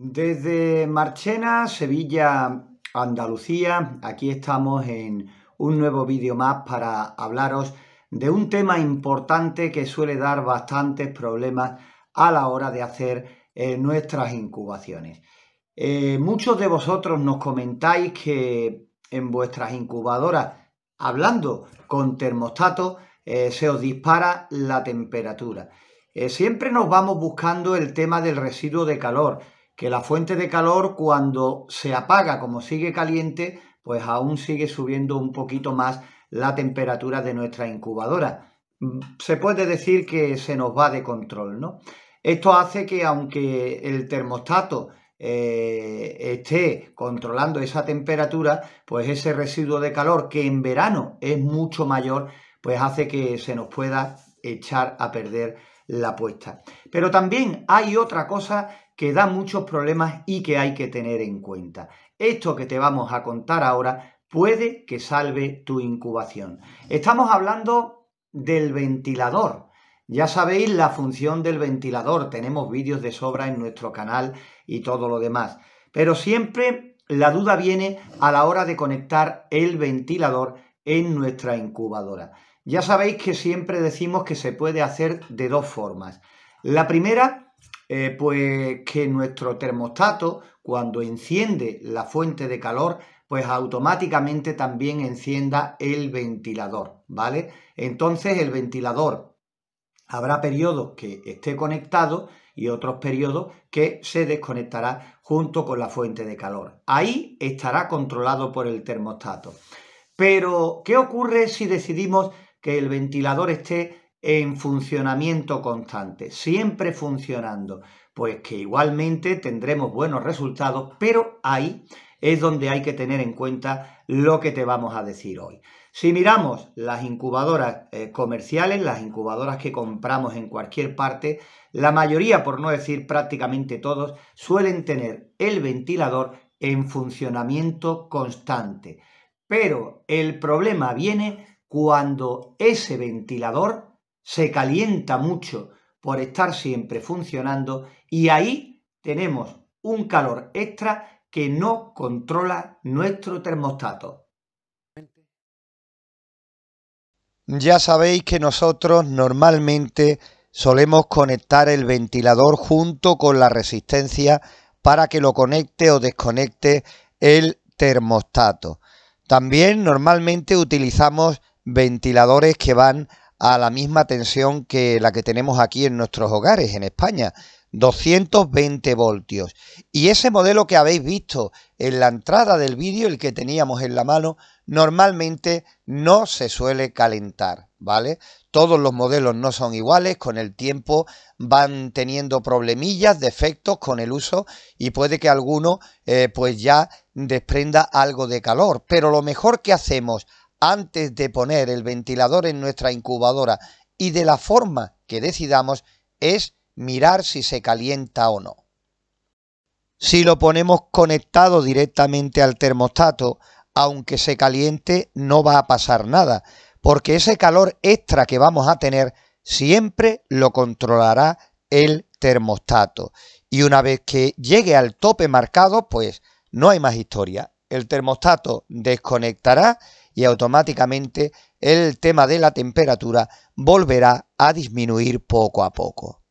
Desde Marchena, Sevilla, Andalucía, aquí estamos en un nuevo vídeo más para hablaros de un tema importante que suele dar bastantes problemas a la hora de hacer eh, nuestras incubaciones. Eh, muchos de vosotros nos comentáis que en vuestras incubadoras, hablando con termostato, eh, se os dispara la temperatura. siempre nos vamos buscando el tema del residuo de calor, que la fuente de calor cuando se apaga, como sigue caliente, pues aún sigue subiendo un poquito más la temperatura de nuestra incubadora. Mm, se puede decir que se nos va de control, ¿no? Esto hace que aunque el termostato eh, esté controlando esa temperatura, pues ese residuo de calor que en verano es mucho mayor, pues hace que se nos pueda echar a perder la puesta Pero también hay otra cosa que da muchos problemas y que hay que tener en cuenta. Esto que te vamos a contar ahora puede que salve tu incubación. Estamos hablando del ventilador. Ya sabéis la función del ventilador, tenemos vídeos de sobra en nuestro canal y todo lo demás. Pero siempre la duda viene a la hora de conectar el ventilador en nuestra incubadora. Ya sabéis que siempre decimos que se puede hacer de dos formas. La primera, eh, pues que nuestro termostato, cuando enciende la fuente de calor, pues automáticamente también encienda el ventilador, ¿vale? Entonces el ventilador habrá periodos que esté conectado y otros periodos que se desconectará junto con la fuente de calor. Ahí estará controlado por el termostato. Pero, ¿qué ocurre si decidimos que el ventilador esté en funcionamiento constante, siempre funcionando, pues que igualmente tendremos buenos resultados, pero ahí es donde hay que tener en cuenta lo que te vamos a decir hoy. Si miramos las incubadoras eh, comerciales, las incubadoras que compramos en cualquier parte, la mayoría, por no decir prácticamente todos, suelen tener el ventilador en funcionamiento constante. Pero el problema viene cuando ese ventilador se calienta mucho por estar siempre funcionando y ahí tenemos un calor extra que no controla nuestro termostato. Ya sabéis que nosotros normalmente solemos conectar el ventilador junto con la resistencia para que lo conecte o desconecte el termostato. También normalmente utilizamos ventiladores que van a la misma tensión que la que tenemos aquí en nuestros hogares en España, 220 voltios. Y ese modelo que habéis visto en la entrada del vídeo, el que teníamos en la mano, normalmente no se suele calentar, ¿vale? Todos los modelos no son iguales, con el tiempo van teniendo problemillas, defectos con el uso y puede que alguno eh, pues ya desprenda algo de calor. Pero lo mejor que hacemos antes de poner el ventilador en nuestra incubadora y de la forma que decidamos es mirar si se calienta o no. Si lo ponemos conectado directamente al termostato, aunque se caliente no va a pasar nada, porque ese calor extra que vamos a tener siempre lo controlará el termostato. Y una vez que llegue al tope marcado, pues no hay más historia. El termostato desconectará y automáticamente el tema de la temperatura volverá a disminuir poco a poco.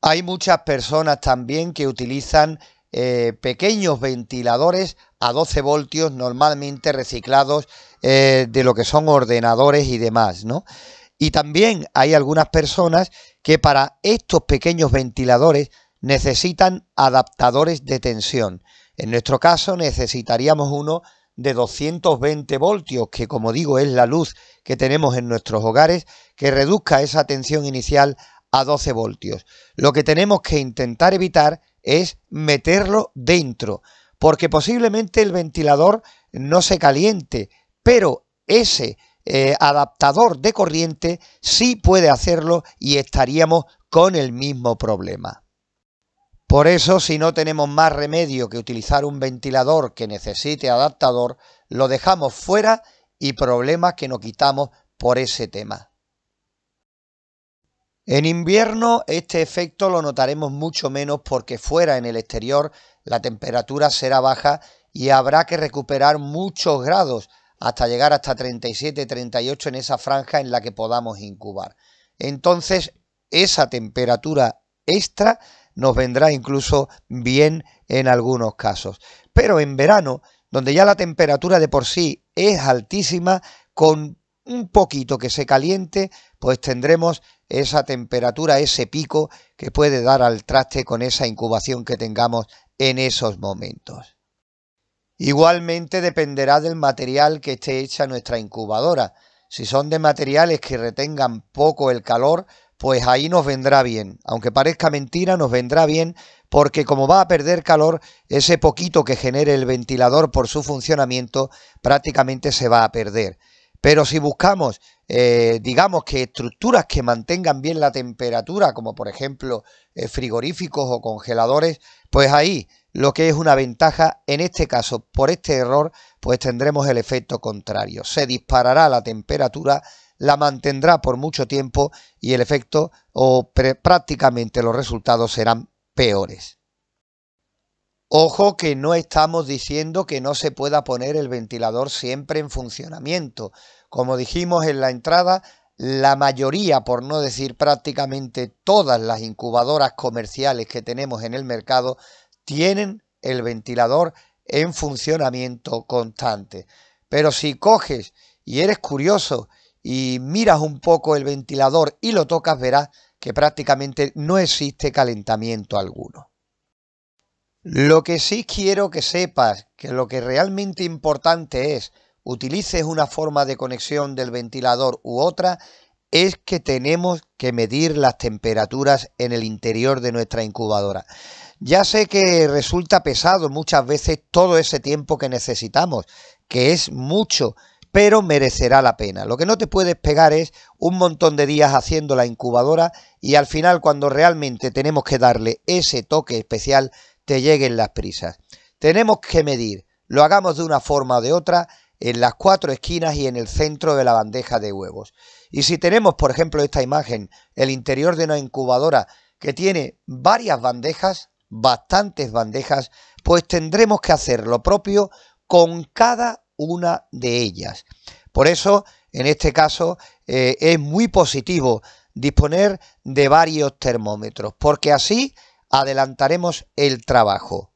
Hay muchas personas también que utilizan eh, pequeños ventiladores a 12 voltios normalmente reciclados eh, de lo que son ordenadores y demás, ¿no? Y también hay algunas personas que para estos pequeños ventiladores necesitan adaptadores de tensión. En nuestro caso necesitaríamos uno de 220 voltios, que como digo es la luz que tenemos en nuestros hogares, que reduzca esa tensión inicial a 12 voltios. Lo que tenemos que intentar evitar es meterlo dentro, porque posiblemente el ventilador no se caliente, pero ese eh, adaptador de corriente sí puede hacerlo y estaríamos con el mismo problema. Por eso, si no tenemos más remedio que utilizar un ventilador que necesite adaptador, lo dejamos fuera y problemas que no quitamos por ese tema. En invierno este efecto lo notaremos mucho menos porque fuera en el exterior la temperatura será baja y habrá que recuperar muchos grados hasta llegar hasta 37-38 en esa franja en la que podamos incubar. Entonces esa temperatura extra nos vendrá incluso bien en algunos casos. Pero en verano, donde ya la temperatura de por sí es altísima, con un poquito que se caliente, pues tendremos esa temperatura, ese pico que puede dar al traste con esa incubación que tengamos en esos momentos. Igualmente dependerá del material que esté hecha nuestra incubadora. Si son de materiales que retengan poco el calor, pues ahí nos vendrá bien. Aunque parezca mentira, nos vendrá bien porque como va a perder calor, ese poquito que genere el ventilador por su funcionamiento prácticamente se va a perder. Pero si buscamos, eh, digamos que estructuras que mantengan bien la temperatura, como por ejemplo eh, frigoríficos o congeladores, pues ahí lo que es una ventaja, en este caso por este error, pues tendremos el efecto contrario. Se disparará la temperatura la mantendrá por mucho tiempo y el efecto o prácticamente los resultados serán peores. Ojo que no estamos diciendo que no se pueda poner el ventilador siempre en funcionamiento. Como dijimos en la entrada, la mayoría, por no decir prácticamente todas las incubadoras comerciales que tenemos en el mercado, tienen el ventilador en funcionamiento constante. Pero si coges y eres curioso y miras un poco el ventilador y lo tocas, verás que prácticamente no existe calentamiento alguno. Lo que sí quiero que sepas que lo que realmente importante es utilices una forma de conexión del ventilador u otra es que tenemos que medir las temperaturas en el interior de nuestra incubadora. Ya sé que resulta pesado muchas veces todo ese tiempo que necesitamos, que es mucho, pero merecerá la pena. Lo que no te puedes pegar es un montón de días haciendo la incubadora y al final cuando realmente tenemos que darle ese toque especial te lleguen las prisas. Tenemos que medir, lo hagamos de una forma o de otra, en las cuatro esquinas y en el centro de la bandeja de huevos. Y si tenemos, por ejemplo, esta imagen, el interior de una incubadora que tiene varias bandejas, bastantes bandejas, pues tendremos que hacer lo propio con cada una de ellas. Por eso, en este caso, eh, es muy positivo disponer de varios termómetros, porque así adelantaremos el trabajo.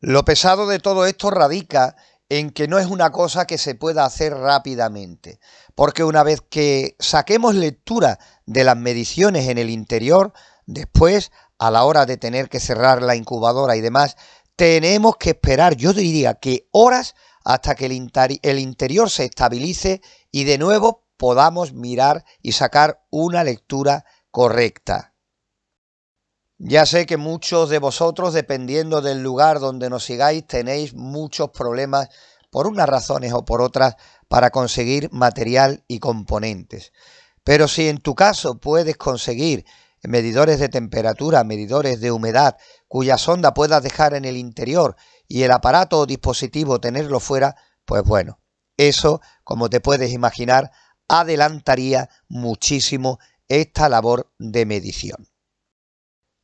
Lo pesado de todo esto radica en que no es una cosa que se pueda hacer rápidamente, porque una vez que saquemos lectura de las mediciones en el interior, después, a la hora de tener que cerrar la incubadora y demás, tenemos que esperar, yo diría que horas hasta que el, interior se estabilice y de nuevo podamos mirar y sacar una lectura correcta. Ya sé que muchos de vosotros, dependiendo del lugar donde nos sigáis, tenéis muchos problemas por unas razones o por otras para conseguir material y componentes. Pero si en tu caso puedes conseguir medidores de temperatura, medidores de humedad, cuya sonda puedas dejar en el interior y el aparato o dispositivo tenerlo fuera, pues bueno, eso, como te puedes imaginar, adelantaría muchísimo esta labor de medición.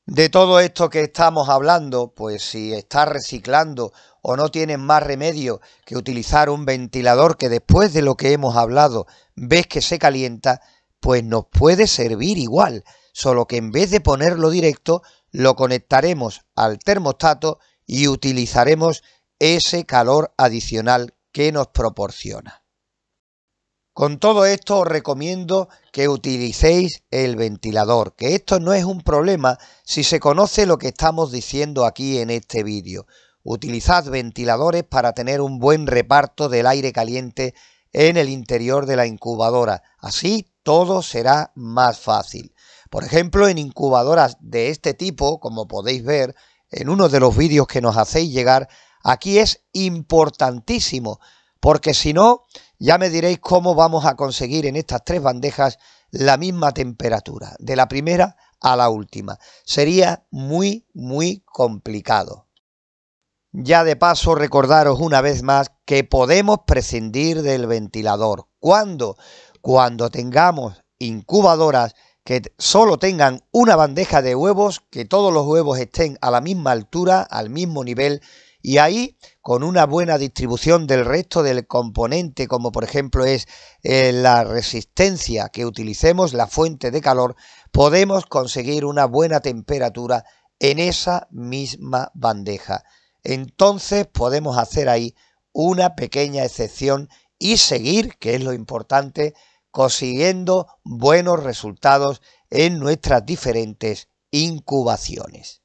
De todo esto que estamos hablando, pues si estás reciclando o no tienes más remedio que utilizar un ventilador que después de lo que hemos hablado ves que se calienta, pues nos puede servir igual solo que en vez de ponerlo directo, lo conectaremos al termostato y utilizaremos ese calor adicional que nos proporciona. Con todo esto os recomiendo que utilicéis el ventilador, que esto no es un problema si se conoce lo que estamos diciendo aquí en este vídeo. Utilizad ventiladores para tener un buen reparto del aire caliente en el interior de la incubadora. Así todo será más fácil. Por ejemplo, en incubadoras de este tipo, como podéis ver en uno de los vídeos que nos hacéis llegar, aquí es importantísimo, porque si no, ya me diréis cómo vamos a conseguir en estas tres bandejas la misma temperatura, de la primera a la última. Sería muy, muy complicado. Ya de paso recordaros una vez más que podemos prescindir del ventilador. ¿Cuándo? Cuando tengamos incubadoras que solo tengan una bandeja de huevos, que todos los huevos estén a la misma altura, al mismo nivel, y ahí con una buena distribución del resto del componente, como por ejemplo es eh, la resistencia que utilicemos, la fuente de calor, podemos conseguir una buena temperatura en esa misma bandeja. Entonces podemos hacer ahí una pequeña excepción y seguir, que es lo importante, consiguiendo buenos resultados en nuestras diferentes incubaciones.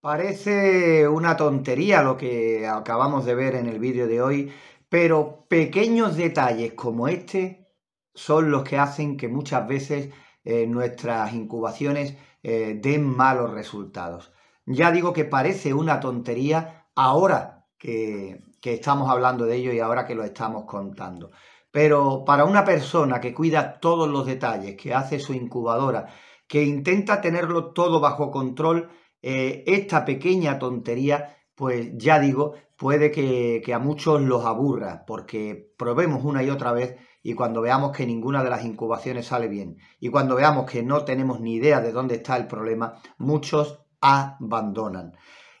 Parece una tontería lo que acabamos de ver en el vídeo de hoy, pero pequeños detalles como este son los que hacen que muchas veces eh, nuestras incubaciones eh, den malos resultados. Ya digo que parece una tontería ahora que estamos hablando de ello y ahora que lo estamos contando. Pero para una persona que cuida todos los detalles, que hace su incubadora, que intenta tenerlo todo bajo control, eh, esta pequeña tontería, pues ya digo, puede que, a muchos los aburra, porque probemos una y otra vez y cuando veamos que ninguna de las incubaciones sale bien y cuando veamos que no tenemos ni idea de dónde está el problema, muchos abandonan.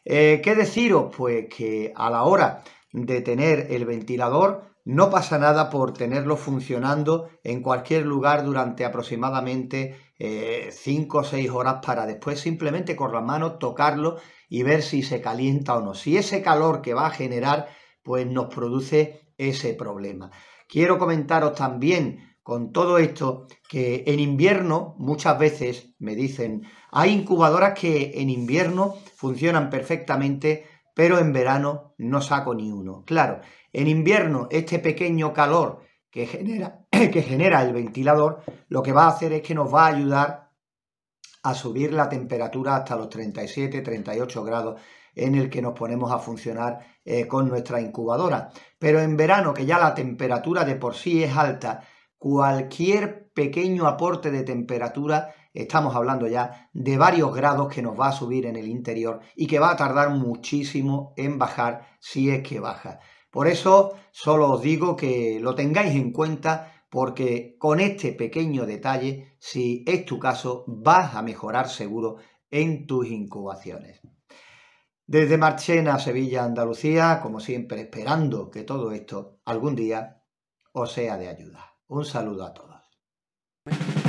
Eh, ¿Qué deciros? Pues que a la hora de tener el ventilador, no pasa nada por tenerlo funcionando en cualquier lugar durante aproximadamente 5 eh, o 6 horas para después simplemente con las manos tocarlo y ver si se calienta o no. Si ese calor que va a generar pues nos produce ese problema. Quiero comentaros también con todo esto que en invierno muchas veces me dicen, hay incubadoras que en invierno funcionan perfectamente pero en verano no saco ni uno. Claro, en invierno este pequeño calor que genera, que genera el ventilador lo que va a hacer es que nos va a ayudar a subir la temperatura hasta los 37, 38 grados en el que nos ponemos a funcionar eh, con nuestra incubadora. Pero en verano, que ya la temperatura de por sí es alta, cualquier pequeño aporte de temperatura estamos hablando ya de varios grados que nos va a subir en el interior y que va a tardar muchísimo en bajar si es que baja. Por eso solo os digo que lo tengáis en cuenta porque con este pequeño detalle, si es tu caso, vas a mejorar seguro en tus incubaciones. Desde Marchena, Sevilla, Andalucía, como siempre, esperando que todo esto algún día os sea de ayuda. Un saludo a todos.